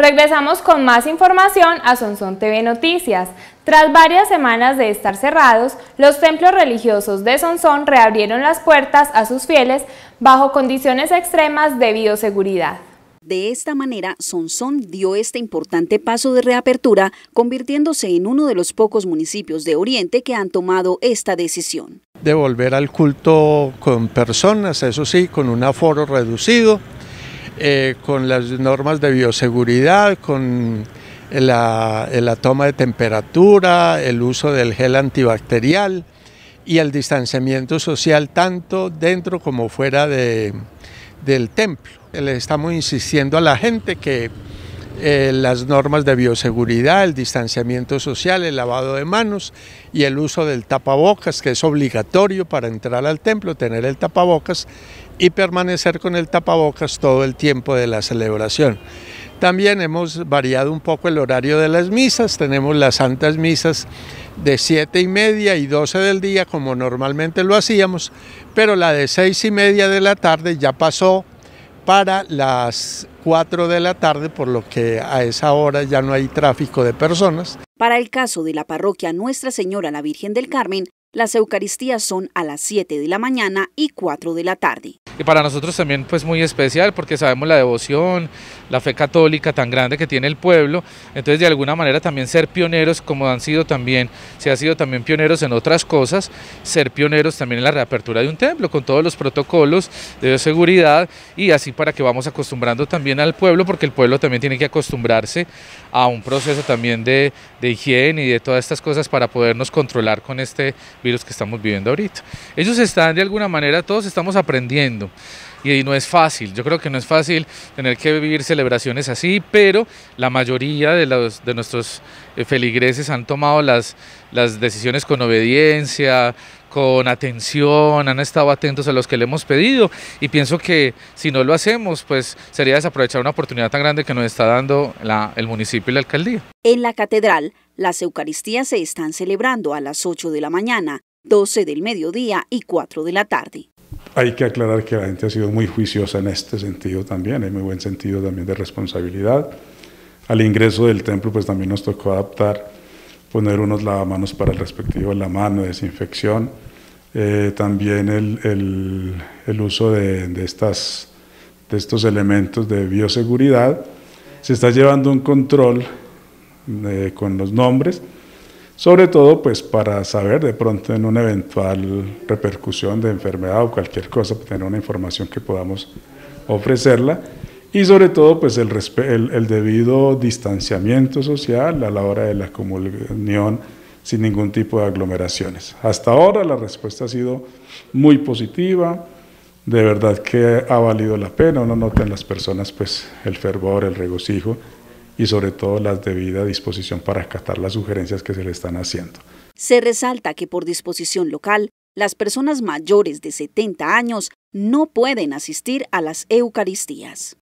Regresamos con más información a Sonsón TV Noticias. Tras varias semanas de estar cerrados, los templos religiosos de Sonsón reabrieron las puertas a sus fieles bajo condiciones extremas de bioseguridad. De esta manera, Sonsón dio este importante paso de reapertura, convirtiéndose en uno de los pocos municipios de Oriente que han tomado esta decisión. Devolver al culto con personas, eso sí, con un aforo reducido, eh, con las normas de bioseguridad, con eh, la, toma de temperatura, el uso del gel antibacterial y el distanciamiento social tanto dentro como fuera del templo. Le estamos insistiendo a la gente que eh, las normas de bioseguridad, el distanciamiento social, el lavado de manos y el uso del tapabocas, que es obligatorio para entrar al templo, tener el tapabocas y permanecer con el tapabocas todo el tiempo de la celebración. También hemos variado un poco el horario de las misas, tenemos las santas misas de 7 y media y 12 del día como normalmente lo hacíamos, pero la de 6 y media de la tarde ya pasó para las 4 de la tarde, por lo que a esa hora ya no hay tráfico de personas. Para el caso de la parroquia Nuestra Señora la Virgen del Carmen, las Eucaristías son a las 7 de la mañana y 4 de la tarde y para nosotros también pues muy especial porque sabemos la devoción, la fe católica tan grande que tiene el pueblo, entonces de alguna manera también ser pioneros como han sido también, se ha sido también pioneros en otras cosas, ser pioneros también en la reapertura de un templo con todos los protocolos de seguridad y así para que vamos acostumbrando también al pueblo porque el pueblo también tiene que acostumbrarse a un proceso también de, de higiene y de todas estas cosas para podernos controlar con este virus que estamos viviendo ahorita. Ellos están de alguna manera, todos estamos aprendiendo y no es fácil, yo creo que no es fácil tener que vivir celebraciones así, pero la mayoría de, los, de nuestros eh, feligreses han tomado las, decisiones con obediencia, con atención, han estado atentos a los que le hemos pedido y pienso que si no lo hacemos, pues sería desaprovechar una oportunidad tan grande que nos está dando el municipio y la alcaldía. En la catedral, las Eucaristías se están celebrando a las 8 de la mañana, 12 del mediodía y 4 de la tarde hay que aclarar que la gente ha sido muy juiciosa en este sentido también, en muy buen sentido también de responsabilidad. Al ingreso del templo pues también nos tocó adaptar, poner unos lavamanos para el respectivo la mano, desinfección, eh, también el, uso de, estas, de estos elementos de bioseguridad. Se está llevando un control eh, con los nombres, sobre todo pues para saber de pronto en una eventual repercusión de enfermedad o cualquier cosa, pues, tener una información que podamos ofrecerla y sobre todo pues el, el, debido distanciamiento social a la hora de la comunión sin ningún tipo de aglomeraciones. Hasta ahora la respuesta ha sido muy positiva, de verdad que ha valido la pena, uno nota en las personas pues el fervor, el regocijo y sobre todo la debida disposición para acatar las sugerencias que se le están haciendo. Se resalta que por disposición local, las personas mayores de 70 años no pueden asistir a las Eucaristías.